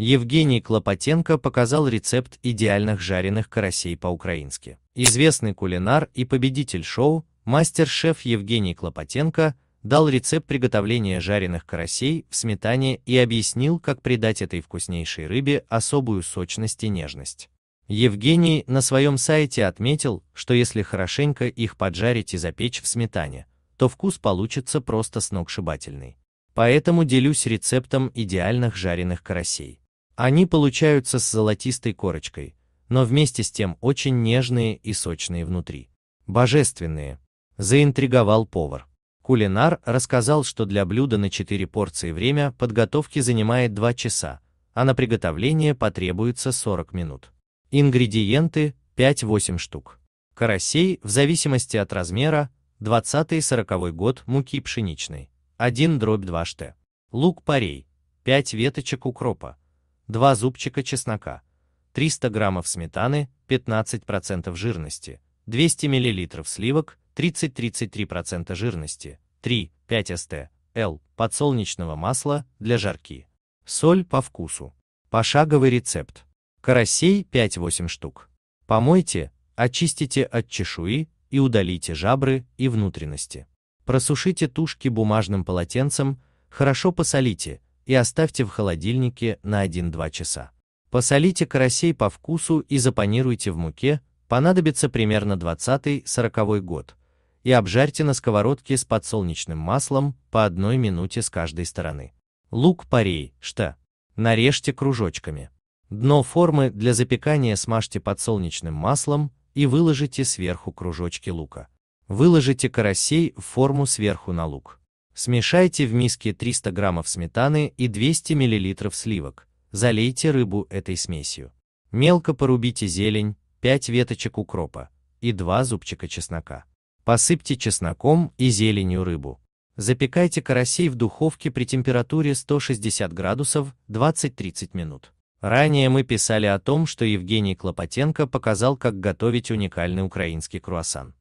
Евгений Клопотенко показал рецепт идеальных жареных карасей по-украински. Известный кулинар и победитель шоу мастер-шеф Евгений Клопотенко дал рецепт приготовления жареных карасей в сметане и объяснил, как придать этой вкуснейшей рыбе особую сочность и нежность. Евгений на своем сайте отметил, что если хорошенько их поджарить и запечь в сметане, то вкус получится просто сногсшибательный. Поэтому делюсь рецептом идеальных жареных карасей. Они получаются с золотистой корочкой, но вместе с тем очень нежные и сочные внутри. Божественные. Заинтриговал повар. Кулинар рассказал, что для блюда на 4 порции время подготовки занимает 2 часа, а на приготовление потребуется 40 минут. Ингредиенты 5-8 штук. Карасей в зависимости от размера 20-40 год муки пшеничной 1 дробь 2 шт. Лук парей 5 веточек укропа 2 зубчика чеснока, 300 граммов сметаны, 15% жирности, 200 мл сливок, 30-33% жирности, 3-5 ст. Л. подсолнечного масла для жарки. Соль по вкусу. Пошаговый рецепт. Карасей 5-8 штук. Помойте, очистите от чешуи и удалите жабры и внутренности. Просушите тушки бумажным полотенцем, хорошо посолите, и оставьте в холодильнике на 1-2 часа. Посолите карасей по вкусу и запанируйте в муке, понадобится примерно 20-40 год, и обжарьте на сковородке с подсолнечным маслом по одной минуте с каждой стороны. Лук парей, что? Нарежьте кружочками. Дно формы для запекания смажьте подсолнечным маслом и выложите сверху кружочки лука. Выложите карасей в форму сверху на лук. Смешайте в миске 300 граммов сметаны и 200 миллилитров сливок. Залейте рыбу этой смесью. Мелко порубите зелень, 5 веточек укропа и 2 зубчика чеснока. Посыпьте чесноком и зеленью рыбу. Запекайте карасей в духовке при температуре 160 градусов 20-30 минут. Ранее мы писали о том, что Евгений Клопотенко показал, как готовить уникальный украинский круассан.